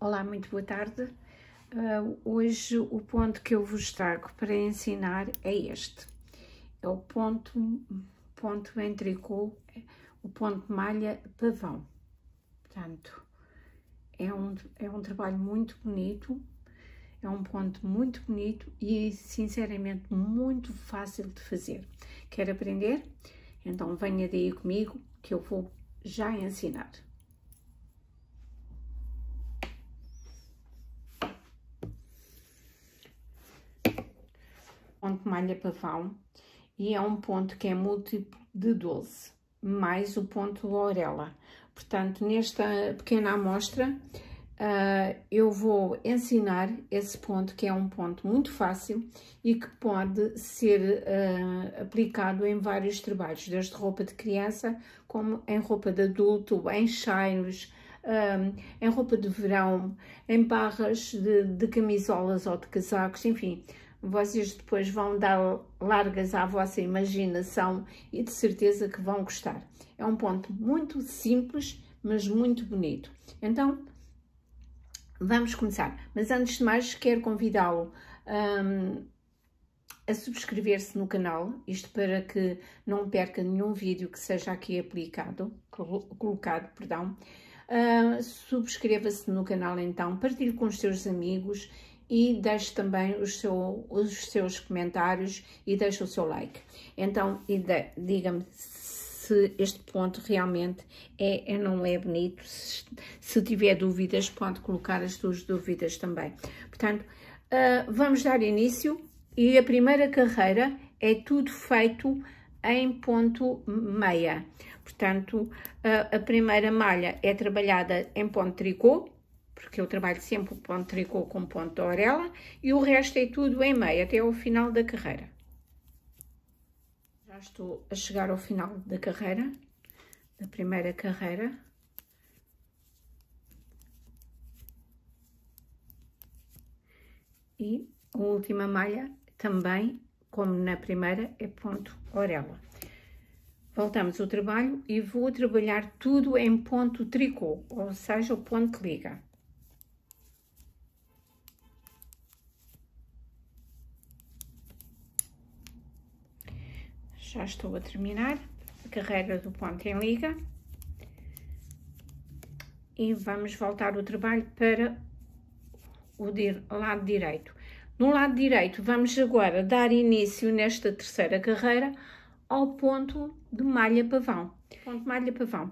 Olá, muito boa tarde. Uh, hoje o ponto que eu vos trago para ensinar é este. É o ponto, ponto em tricô, o ponto malha pavão. Portanto, é um, é um trabalho muito bonito, é um ponto muito bonito e sinceramente muito fácil de fazer. Quer aprender? Então venha daí comigo que eu vou já ensinar. onde malha pavão e é um ponto que é múltiplo de 12, mais o ponto orelha Portanto, nesta pequena amostra, uh, eu vou ensinar esse ponto, que é um ponto muito fácil e que pode ser uh, aplicado em vários trabalhos, desde roupa de criança, como em roupa de adulto, em cheiros, um, ah, em roupa de verão, em barras de, de camisolas ou de casacos, enfim, vocês depois vão dar largas à vossa imaginação e de certeza que vão gostar. É um ponto muito simples, mas muito bonito. Então, vamos começar. Mas antes de mais, quero convidá-lo um, a subscrever-se no canal, isto para que não perca nenhum vídeo que seja aqui aplicado, colocado, perdão. Uh, subscreva-se no canal então, partilhe com os seus amigos e deixe também os, seu, os seus comentários e deixe o seu like. Então, diga-me se este ponto realmente é, é não é bonito. Se, se, tiver dúvidas, pode colocar as suas dúvidas também. Portanto, uh, vamos dar início e a primeira carreira é tudo feito em ponto meia. Portanto, uh, a primeira malha é trabalhada em ponto tricô, porque eu trabalho sempre o ponto tricô com ponto de orelha e o resto é tudo em meio até ao final da carreira. Já estou a chegar ao final da carreira, da primeira carreira. E a última malha também, como na primeira, é ponto orelha. Voltamos ao trabalho e vou trabalhar tudo em ponto tricô, ou seja, o ponto que liga. já estou a terminar a carreira do ponto em liga e vamos voltar o trabalho para o lado direito. No lado direito vamos agora dar início nesta terceira carreira ao ponto de malha pavão. Ponto malha pavão.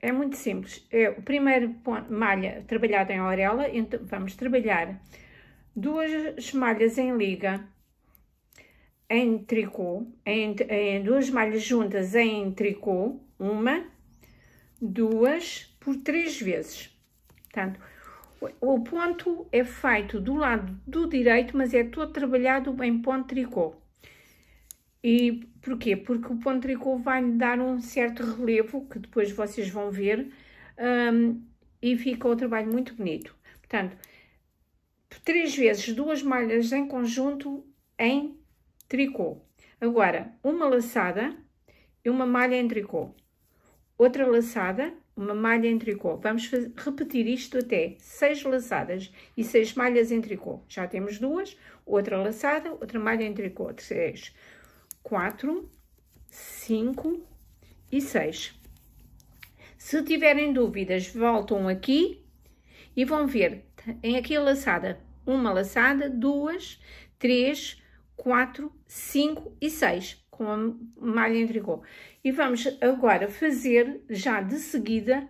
É muito simples. É o primeiro ponto, malha trabalhada em orelha, então vamos trabalhar duas malhas em liga em tricô, em, em duas malhas juntas em tricô, uma, duas, por três vezes. Portanto, o ponto é feito do lado do direito, mas é todo trabalhado em ponto tricô. E porquê? Porque o ponto tricô vai dar um certo relevo, que depois vocês vão ver, um, e fica o trabalho muito bonito. Portanto, três vezes duas malhas em conjunto em tricô. Agora, uma laçada e uma malha em tricô. Outra laçada, uma malha em tricô. Vamos fazer, repetir isto até seis laçadas e seis malhas em tricô. Já temos duas, outra laçada, outra malha em tricô. Três, quatro, cinco e seis. Se tiverem dúvidas, voltam aqui e vão ver em aqui a laçada. Uma laçada, duas, três, 4, 5 e 6 com a malha em tricô. E vamos agora fazer já de seguida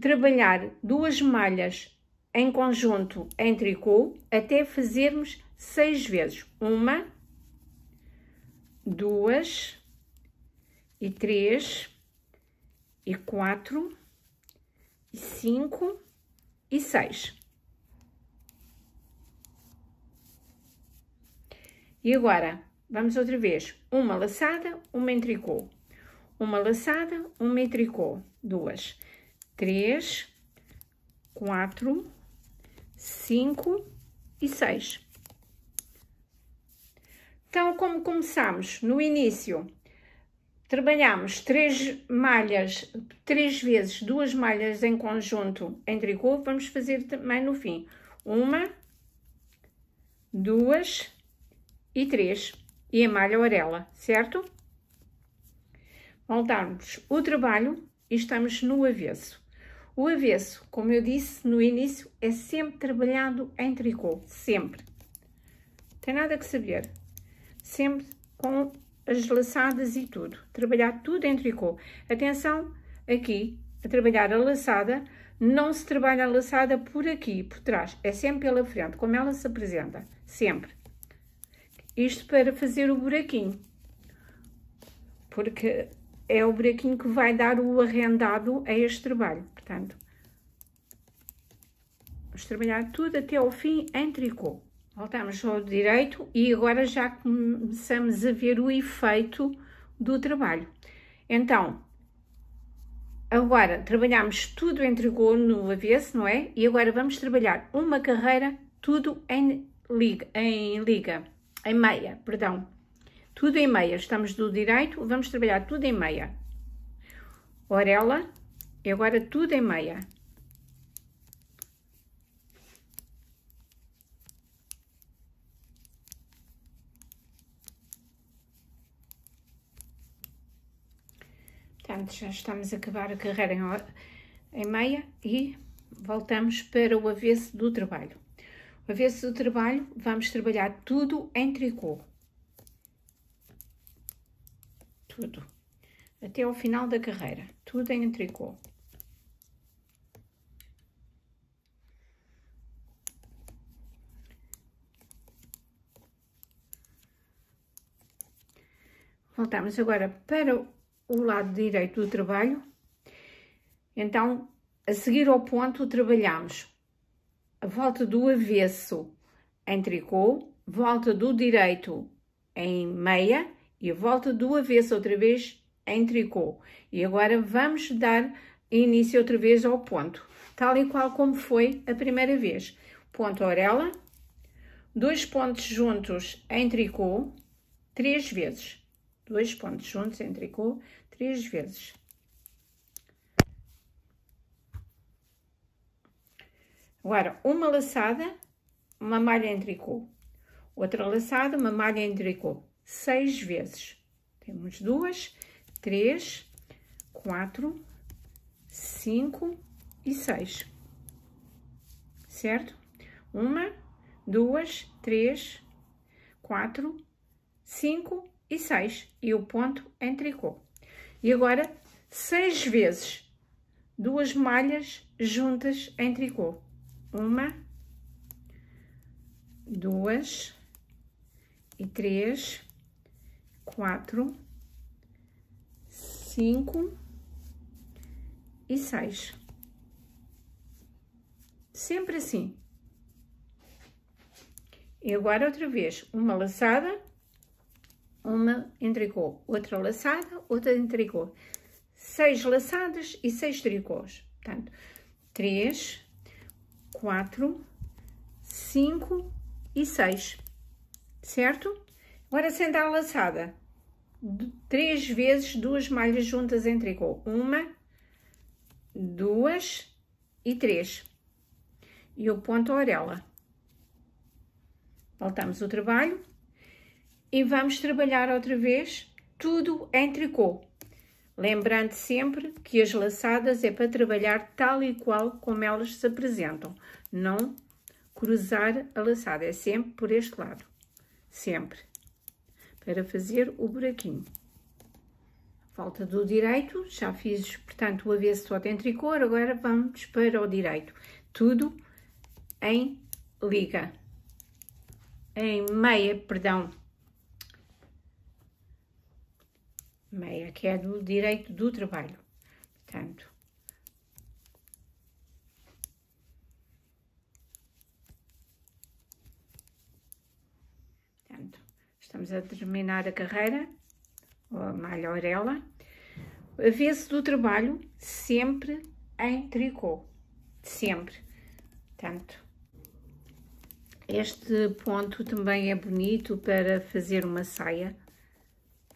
trabalhar duas malhas em conjunto em tricô até fazermos 6 vezes. Uma, duas e três e quatro e cinco e seis. E agora, vamos outra vez. Uma laçada, uma em tricô. Uma laçada, uma em tricô. Duas, três, quatro, cinco e seis. Então, como começamos no início, trabalhamos três malhas, três vezes duas malhas em conjunto em tricô, vamos fazer também no fim. Uma, duas, e 3 e a malha orelha, certo? voltamos o trabalho e estamos no avesso. O avesso, como eu disse no início, é sempre trabalhado em tricô, sempre. tem nada que saber. Sempre com as laçadas e tudo. Trabalhar tudo em tricô. Atenção, aqui, a trabalhar a laçada, não se trabalha a laçada por aqui, por trás. É sempre pela frente, como ela se apresenta. Sempre. Isto para fazer o buraquinho, porque é o buraquinho que vai dar o arrendado a este trabalho. Portanto, vamos trabalhar tudo até ao fim em tricô. Voltamos ao direito e agora já começamos a ver o efeito do trabalho. Então, agora trabalhamos tudo em tricô no avesso, não é? E agora vamos trabalhar uma carreira tudo em liga. Em liga em meia, perdão. Tudo em meia, estamos do direito, vamos trabalhar tudo em meia. Orelha e agora tudo em meia. Portanto, já estamos a acabar a carreira em, em meia e voltamos para o avesso do trabalho. Uma vez o trabalho, vamos trabalhar tudo em tricô. Tudo. Até ao final da carreira. Tudo em tricô. Voltamos agora para o lado direito do trabalho. Então, a seguir ao ponto, trabalhamos volta do avesso em tricô, volta do direito em meia e volta do avesso outra vez em tricô. E agora vamos dar início outra vez ao ponto, tal e qual como foi a primeira vez. Ponto orelha, dois pontos juntos em tricô, três vezes. Dois pontos juntos em tricô, três vezes. Agora, uma laçada, uma malha em tricô. Outra laçada, uma malha em tricô. Seis vezes. Temos duas, três, quatro, cinco e seis. Certo? Uma, duas, três, quatro, cinco e seis. E o ponto em tricô. E agora, seis vezes. Duas malhas juntas em tricô uma, duas e três, quatro, cinco e seis. Sempre assim. E agora outra vez, uma laçada, uma entregou, outra laçada, outra entregou. Seis laçadas e seis tricôs. Portanto, três, quatro, cinco e seis, certo? Agora, sendo a laçada, três vezes duas malhas juntas em tricô. Uma, duas e três. E o ponto orelha. Voltamos o trabalho e vamos trabalhar outra vez tudo em tricô lembrando sempre que as laçadas é para trabalhar tal e qual como elas se apresentam, não cruzar a laçada, é sempre por este lado, sempre, para fazer o buraquinho. Volta do direito, já fiz, portanto, o avesso só tem tricô, agora vamos para o direito. Tudo em liga, em meia, perdão, meia, que é do direito do trabalho. Portanto, portanto estamos a terminar a carreira, a malha orelha. Avesso do trabalho, sempre em tricô, sempre. Portanto, este ponto também é bonito para fazer uma saia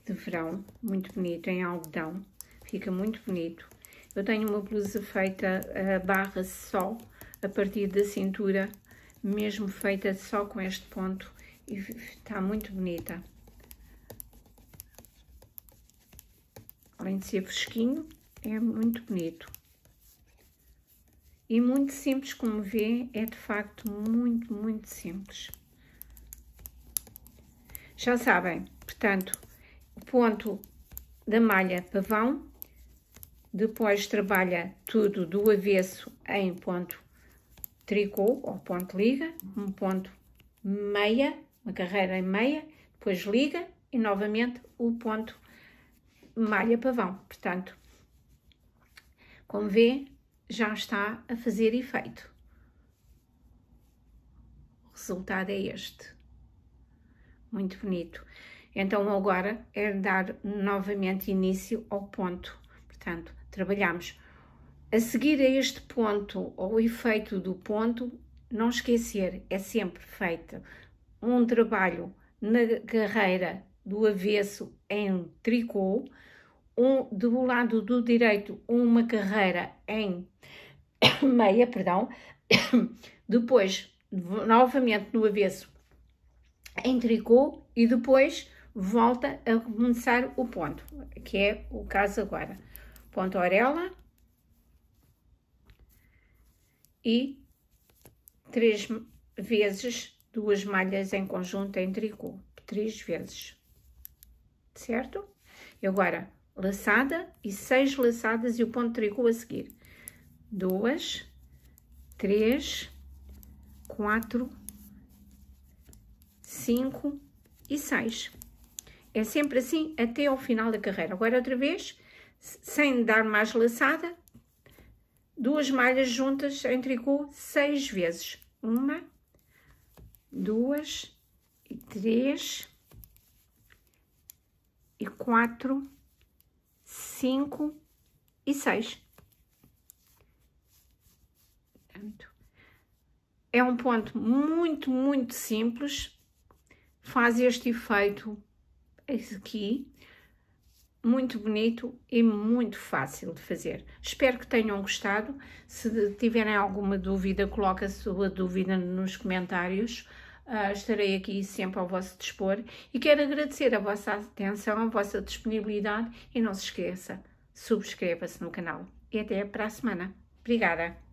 de verão, muito bonito, em algodão, fica muito bonito. Eu tenho uma blusa feita a eh, barra só, a partir da cintura, mesmo feita só com este ponto, e está muito bonita. Além de ser fresquinho, é muito bonito. E muito simples, como vê, é de facto muito, muito simples. Já sabem, portanto, ponto da malha pavão, depois trabalha tudo do avesso em ponto tricô ou ponto liga, um ponto meia, uma carreira em meia, depois liga e novamente o ponto malha pavão. Portanto, como vê, já está a fazer efeito. O resultado é este. Muito bonito. Então agora é dar novamente início ao ponto. Portanto, trabalhamos. A seguir a este ponto, ou efeito do ponto, não esquecer, é sempre feito um trabalho na carreira do avesso em tricô, um, do lado do direito uma carreira em meia, perdão, depois novamente no avesso em tricô e depois volta a começar o ponto, que é o caso agora. Ponto orelha e três vezes duas malhas em conjunto em tricô, três vezes, certo? E agora, laçada e seis laçadas e o ponto de tricô a seguir. Duas, três, quatro, cinco e seis. É sempre assim até ao final da carreira. Agora outra vez, sem dar mais laçada, duas malhas juntas em tricô seis vezes. Uma, duas, e três, e quatro, cinco e seis. É um ponto muito, muito simples. Faz este efeito esse aqui, muito bonito e muito fácil de fazer. Espero que tenham gostado. Se tiverem alguma dúvida, coloque a sua dúvida nos comentários. Uh, estarei aqui sempre ao vosso dispor e quero agradecer a vossa atenção, a vossa disponibilidade e não se esqueça, subscreva-se no canal. E até para a semana. Obrigada!